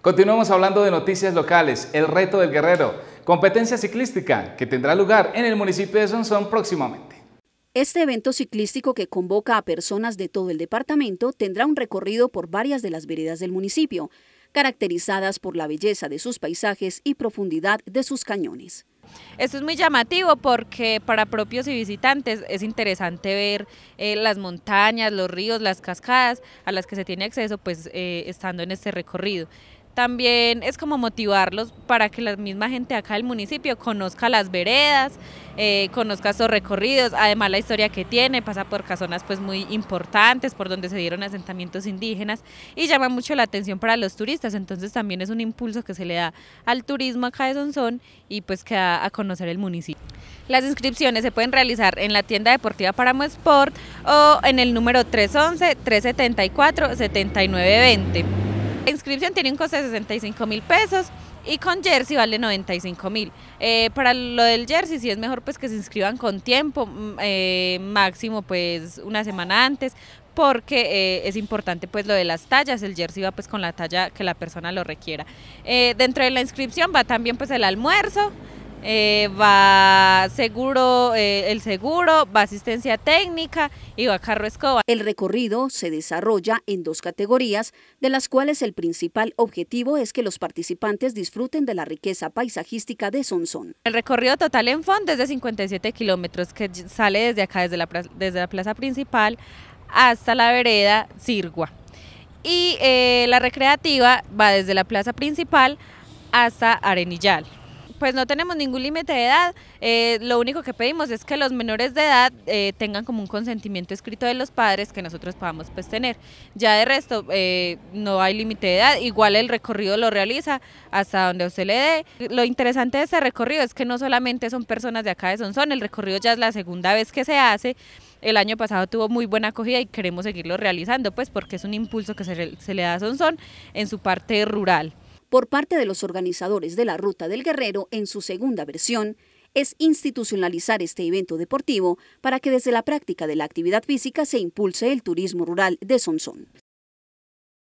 Continuamos hablando de noticias locales, el reto del guerrero, competencia ciclística que tendrá lugar en el municipio de Sonsón próximamente. Este evento ciclístico que convoca a personas de todo el departamento tendrá un recorrido por varias de las veredas del municipio, caracterizadas por la belleza de sus paisajes y profundidad de sus cañones. Esto es muy llamativo porque para propios y visitantes es interesante ver eh, las montañas, los ríos, las cascadas a las que se tiene acceso pues eh, estando en este recorrido. También es como motivarlos para que la misma gente acá del municipio conozca las veredas, eh, conozca sus recorridos, además la historia que tiene, pasa por casonas pues muy importantes, por donde se dieron asentamientos indígenas y llama mucho la atención para los turistas, entonces también es un impulso que se le da al turismo acá de Sonsón y pues que a conocer el municipio. Las inscripciones se pueden realizar en la tienda deportiva Paramo Sport o en el número 311 374 7920. La inscripción tiene un coste de 65 mil pesos y con jersey vale 95 mil. Eh, para lo del jersey si es mejor pues que se inscriban con tiempo, mm, eh, máximo pues una semana antes, porque eh, es importante pues lo de las tallas, el jersey va pues con la talla que la persona lo requiera. dentro de la inscripción va también pues el almuerzo. Eh, va seguro, eh, el seguro, va asistencia técnica y va carro escoba. El recorrido se desarrolla en dos categorías, de las cuales el principal objetivo es que los participantes disfruten de la riqueza paisajística de Sonsón. El recorrido total en fondo es de 57 kilómetros, que sale desde acá, desde la, plaza principal hasta la vereda Sirgua. Y eh, la recreativa va desde la plaza principal hasta Arenillal pues no tenemos ningún límite de edad, eh, lo único que pedimos es que los menores de edad eh, tengan como un consentimiento escrito de los padres que nosotros podamos pues tener. Ya de resto eh, no hay límite de edad, igual el recorrido lo realiza hasta donde usted le dé. Lo interesante de este recorrido es que no solamente son personas de acá de Sonsón, el recorrido ya es la segunda vez que se hace, el año pasado tuvo muy buena acogida y queremos seguirlo realizando pues porque es un impulso que se, se le da a Sonsón en su parte rural por parte de los organizadores de la Ruta del Guerrero en su segunda versión es institucionalizar este evento deportivo para que desde la práctica de la actividad física se impulse el turismo rural de Sonsón.